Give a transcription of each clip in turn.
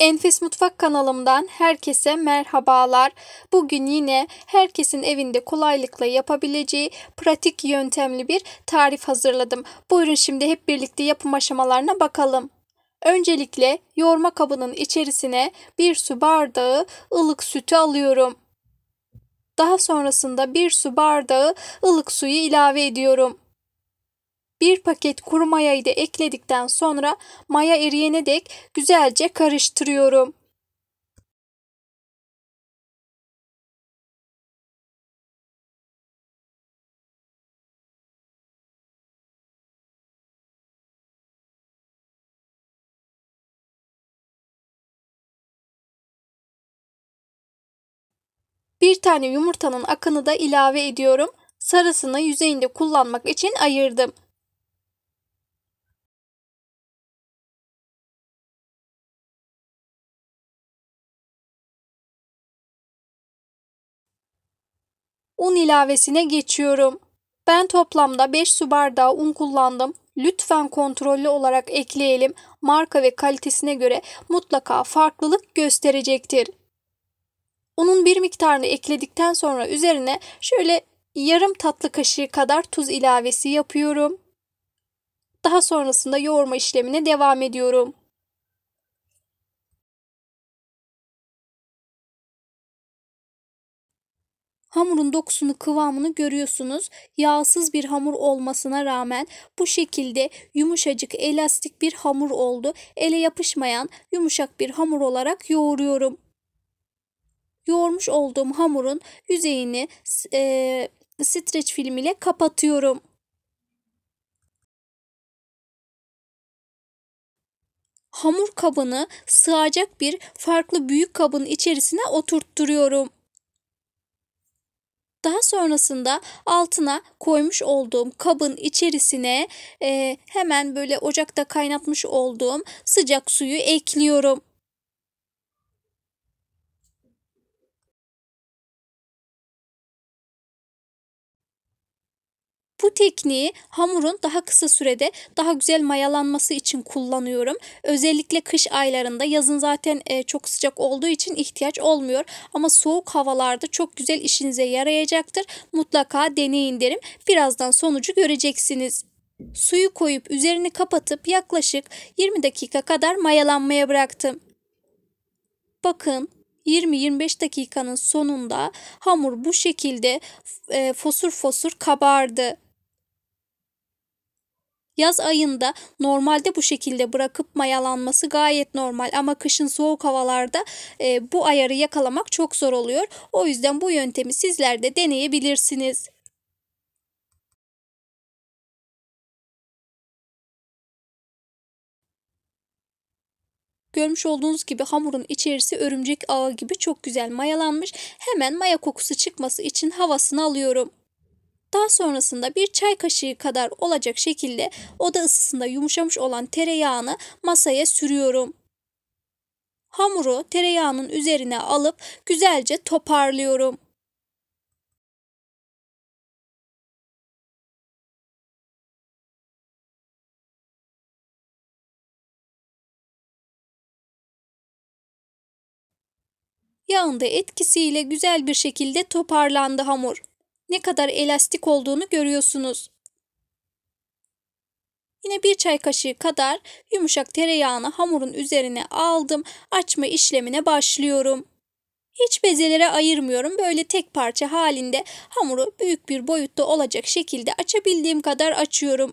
Enfes Mutfak kanalımdan herkese merhabalar. Bugün yine herkesin evinde kolaylıkla yapabileceği pratik yöntemli bir tarif hazırladım. Buyurun şimdi hep birlikte yapım aşamalarına bakalım. Öncelikle yoğurma kabının içerisine bir su bardağı ılık sütü alıyorum. Daha sonrasında bir su bardağı ılık suyu ilave ediyorum. Bir paket kuru mayayı da ekledikten sonra maya eriyene dek güzelce karıştırıyorum. Bir tane yumurtanın akını da ilave ediyorum. Sarısını yüzeyinde kullanmak için ayırdım. un ilavesine geçiyorum. Ben toplamda 5 su bardağı un kullandım. Lütfen kontrollü olarak ekleyelim. Marka ve kalitesine göre mutlaka farklılık gösterecektir. Unun bir miktarını ekledikten sonra üzerine şöyle yarım tatlı kaşığı kadar tuz ilavesi yapıyorum. Daha sonrasında yoğurma işlemine devam ediyorum. Hamurun dokusunu kıvamını görüyorsunuz. Yağsız bir hamur olmasına rağmen bu şekilde yumuşacık elastik bir hamur oldu. Ele yapışmayan yumuşak bir hamur olarak yoğuruyorum. Yoğurmuş olduğum hamurun yüzeyini e, streç film ile kapatıyorum. hamur kabını sığacak bir farklı büyük kabın içerisine oturtturuyorum. Daha sonrasında altına koymuş olduğum kabın içerisine e, hemen böyle ocakta kaynatmış olduğum sıcak suyu ekliyorum. Bu tekniği hamurun daha kısa sürede daha güzel mayalanması için kullanıyorum. Özellikle kış aylarında yazın zaten e, çok sıcak olduğu için ihtiyaç olmuyor. Ama soğuk havalarda çok güzel işinize yarayacaktır. Mutlaka deneyin derim. Birazdan sonucu göreceksiniz. Suyu koyup üzerini kapatıp yaklaşık 20 dakika kadar mayalanmaya bıraktım. Bakın 20-25 dakikanın sonunda hamur bu şekilde e, fosur fosur kabardı. Yaz ayında normalde bu şekilde bırakıp mayalanması gayet normal ama kışın soğuk havalarda e, bu ayarı yakalamak çok zor oluyor. O yüzden bu yöntemi sizler de deneyebilirsiniz. Görmüş olduğunuz gibi hamurun içerisi örümcek ağı gibi çok güzel mayalanmış. Hemen maya kokusu çıkması için havasını alıyorum. Daha sonrasında bir çay kaşığı kadar olacak şekilde oda ısısında yumuşamış olan tereyağını masaya sürüyorum. Hamuru tereyağının üzerine alıp güzelce toparlıyorum. Yağında etkisiyle güzel bir şekilde toparlandı hamur ne kadar elastik olduğunu görüyorsunuz. Yine bir çay kaşığı kadar yumuşak tereyağını hamurun üzerine aldım. Açma işlemine başlıyorum. Hiç bezelere ayırmıyorum. Böyle tek parça halinde hamuru büyük bir boyutta olacak şekilde açabildiğim kadar açıyorum.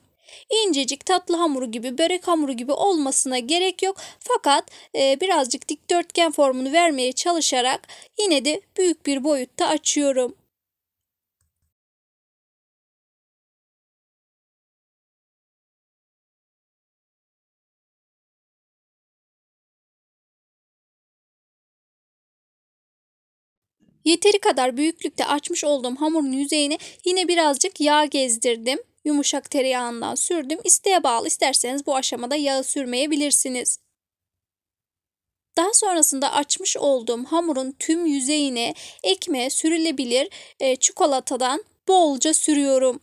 İncecik tatlı hamuru gibi, börek hamuru gibi olmasına gerek yok. Fakat e, birazcık dikdörtgen formunu vermeye çalışarak yine de büyük bir boyutta açıyorum. Yeteri kadar büyüklükte açmış olduğum hamurun yüzeyine yine birazcık yağ gezdirdim. Yumuşak tereyağından sürdüm. İsteğe bağlı isterseniz bu aşamada yağı sürmeyebilirsiniz. Daha sonrasında açmış olduğum hamurun tüm yüzeyine ekmeğe sürülebilir e, çikolatadan bolca sürüyorum.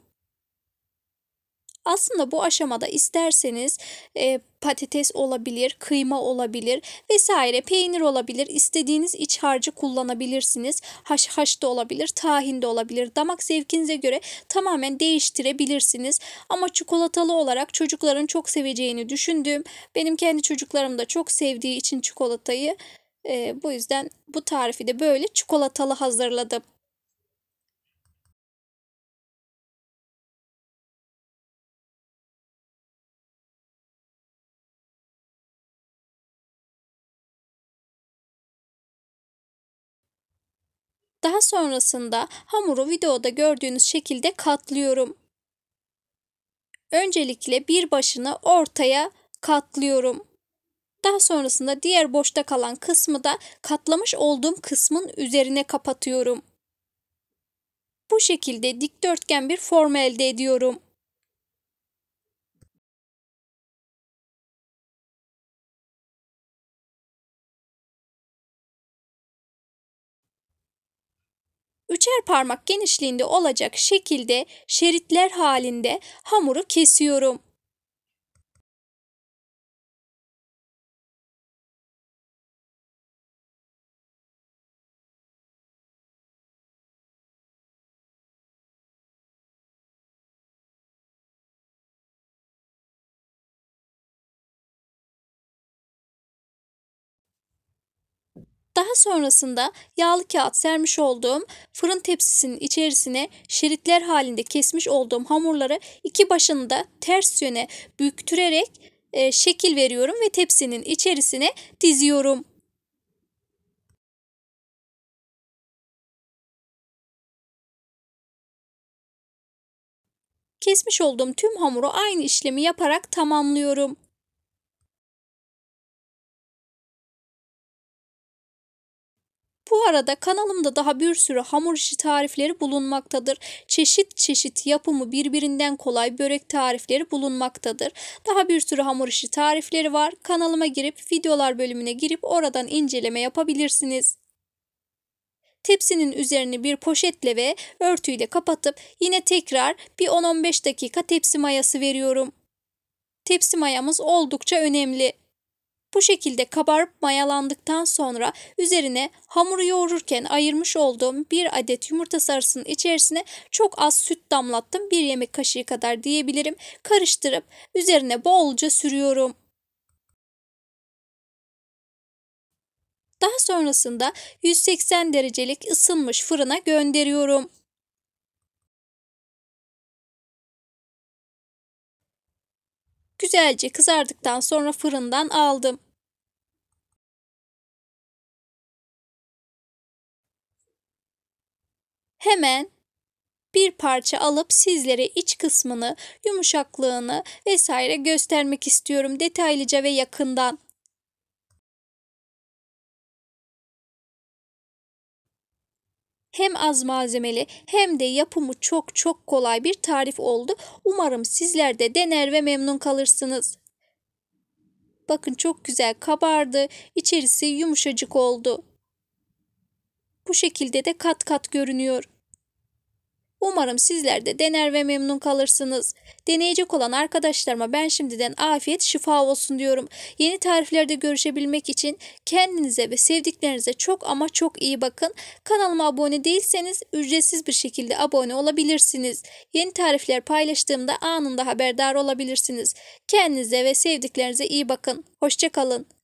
Aslında bu aşamada isterseniz e, patates olabilir, kıyma olabilir vesaire, peynir olabilir. İstediğiniz iç harcı kullanabilirsiniz. Haş da olabilir, tahin de olabilir. Damak zevkinize göre tamamen değiştirebilirsiniz. Ama çikolatalı olarak çocukların çok seveceğini düşündüğüm, benim kendi çocuklarım da çok sevdiği için çikolatayı e, bu yüzden bu tarifi de böyle çikolatalı hazırladım. Daha sonrasında hamuru videoda gördüğünüz şekilde katlıyorum. Öncelikle bir başını ortaya katlıyorum. Daha sonrasında diğer boşta kalan kısmı da katlamış olduğum kısmın üzerine kapatıyorum. Bu şekilde dikdörtgen bir forma elde ediyorum. üçer parmak genişliğinde olacak şekilde şeritler halinde hamuru kesiyorum. Daha sonrasında yağlı kağıt sermiş olduğum fırın tepsisinin içerisine şeritler halinde kesmiş olduğum hamurları iki başını da ters yöne büktürerek e, şekil veriyorum ve tepsinin içerisine diziyorum. Kesmiş olduğum tüm hamuru aynı işlemi yaparak tamamlıyorum. Bu arada kanalımda daha bir sürü hamur işi tarifleri bulunmaktadır. Çeşit çeşit yapımı birbirinden kolay börek tarifleri bulunmaktadır. Daha bir sürü hamur işi tarifleri var. Kanalıma girip videolar bölümüne girip oradan inceleme yapabilirsiniz. Tepsinin üzerini bir poşetle ve örtüyle kapatıp yine tekrar bir 10-15 dakika tepsi mayası veriyorum. Tepsi mayamız oldukça önemli. Bu şekilde kabarıp mayalandıktan sonra üzerine hamuru yoğururken ayırmış olduğum bir adet yumurta sarısının içerisine çok az süt damlattım. Bir yemek kaşığı kadar diyebilirim. Karıştırıp üzerine bolca sürüyorum. Daha sonrasında 180 derecelik ısınmış fırına gönderiyorum. Güzelce kızardıktan sonra fırından aldım. hemen bir parça alıp sizlere iç kısmını, yumuşaklığını vesaire göstermek istiyorum detaylıca ve yakından. Hem az malzemeli hem de yapımı çok çok kolay bir tarif oldu. Umarım sizler de dener ve memnun kalırsınız. Bakın çok güzel kabardı. İçerisi yumuşacık oldu. Bu şekilde de kat kat görünüyor. Umarım sizler de dener ve memnun kalırsınız. Deneyecek olan arkadaşlarıma ben şimdiden afiyet şifa olsun diyorum. Yeni tariflerde görüşebilmek için kendinize ve sevdiklerinize çok ama çok iyi bakın. Kanalıma abone değilseniz ücretsiz bir şekilde abone olabilirsiniz. Yeni tarifler paylaştığımda anında haberdar olabilirsiniz. Kendinize ve sevdiklerinize iyi bakın. Hoşçakalın.